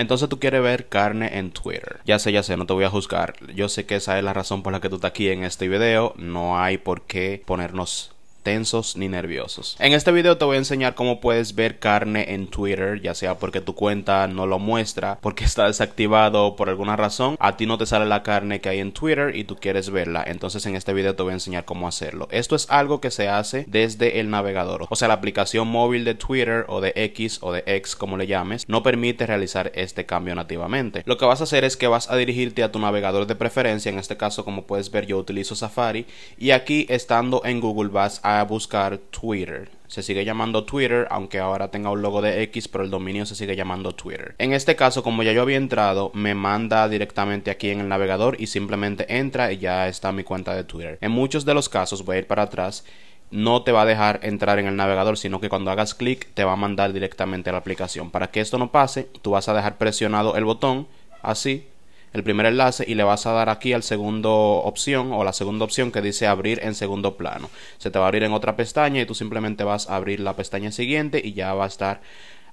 Entonces tú quieres ver carne en Twitter. Ya sé, ya sé, no te voy a juzgar. Yo sé que esa es la razón por la que tú estás aquí en este video. No hay por qué ponernos tensos ni nerviosos. En este video te voy a enseñar cómo puedes ver carne en Twitter, ya sea porque tu cuenta no lo muestra, porque está desactivado por alguna razón, a ti no te sale la carne que hay en Twitter y tú quieres verla. Entonces en este video te voy a enseñar cómo hacerlo. Esto es algo que se hace desde el navegador, o sea la aplicación móvil de Twitter o de X o de X como le llames, no permite realizar este cambio nativamente. Lo que vas a hacer es que vas a dirigirte a tu navegador de preferencia, en este caso como puedes ver yo utilizo Safari y aquí estando en Google vas a a buscar Twitter. Se sigue llamando Twitter, aunque ahora tenga un logo de X, pero el dominio se sigue llamando Twitter. En este caso, como ya yo había entrado, me manda directamente aquí en el navegador y simplemente entra y ya está mi cuenta de Twitter. En muchos de los casos, voy a ir para atrás, no te va a dejar entrar en el navegador, sino que cuando hagas clic te va a mandar directamente a la aplicación. Para que esto no pase, tú vas a dejar presionado el botón así el primer enlace y le vas a dar aquí al segundo opción o la segunda opción que dice abrir en segundo plano. Se te va a abrir en otra pestaña y tú simplemente vas a abrir la pestaña siguiente y ya va a estar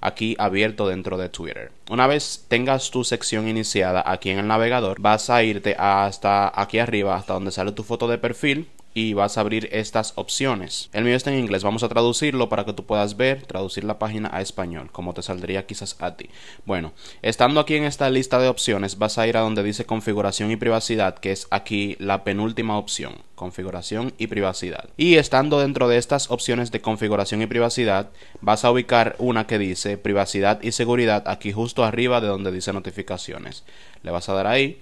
aquí abierto dentro de Twitter. Una vez tengas tu sección iniciada aquí en el navegador, vas a irte hasta aquí arriba, hasta donde sale tu foto de perfil y vas a abrir estas opciones. El mío está en inglés, vamos a traducirlo para que tú puedas ver, traducir la página a español, como te saldría quizás a ti. Bueno, estando aquí en esta lista de opciones, vas a ir a donde dice configuración y privacidad, que es aquí la penúltima opción, configuración y privacidad. Y estando dentro de estas opciones de configuración y privacidad, vas a ubicar una que dice privacidad y seguridad aquí justo arriba de donde dice notificaciones. Le vas a dar ahí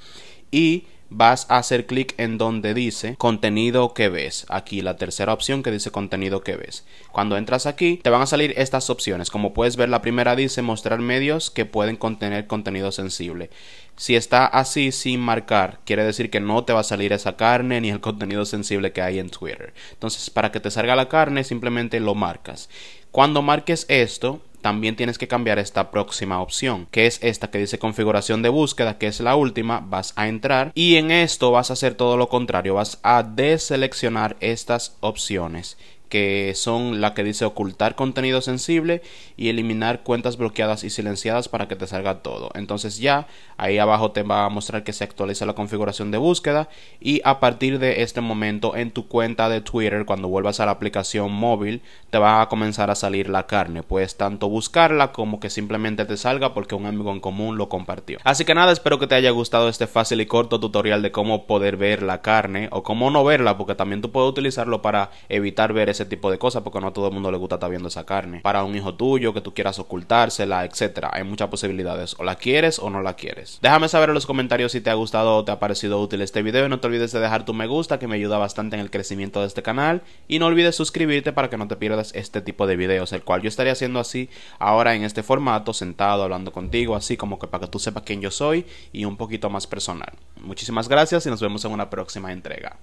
y vas a hacer clic en donde dice contenido que ves. Aquí la tercera opción que dice contenido que ves. Cuando entras aquí te van a salir estas opciones. Como puedes ver la primera dice mostrar medios que pueden contener contenido sensible. Si está así sin marcar, quiere decir que no te va a salir esa carne ni el contenido sensible que hay en Twitter. Entonces para que te salga la carne simplemente lo marcas. Cuando marques esto, también tienes que cambiar esta próxima opción, que es esta que dice configuración de búsqueda, que es la última, vas a entrar y en esto vas a hacer todo lo contrario, vas a deseleccionar estas opciones que son la que dice ocultar contenido sensible y eliminar cuentas bloqueadas y silenciadas para que te salga todo. Entonces ya ahí abajo te va a mostrar que se actualiza la configuración de búsqueda y a partir de este momento en tu cuenta de Twitter cuando vuelvas a la aplicación móvil te va a comenzar a salir la carne. Puedes tanto buscarla como que simplemente te salga porque un amigo en común lo compartió. Así que nada, espero que te haya gustado este fácil y corto tutorial de cómo poder ver la carne o cómo no verla porque también tú puedes utilizarlo para evitar ver ese tipo de cosas porque no a todo el mundo le gusta estar viendo esa carne. Para un hijo tuyo que tú quieras ocultársela, etcétera. Hay muchas posibilidades. O la quieres o no la quieres. Déjame saber en los comentarios si te ha gustado o te ha parecido útil este video. Y no te olvides de dejar tu me gusta que me ayuda bastante en el crecimiento de este canal. Y no olvides suscribirte para que no te pierdas este tipo de videos, el cual yo estaría haciendo así ahora en este formato, sentado, hablando contigo, así como que para que tú sepas quién yo soy y un poquito más personal. Muchísimas gracias y nos vemos en una próxima entrega.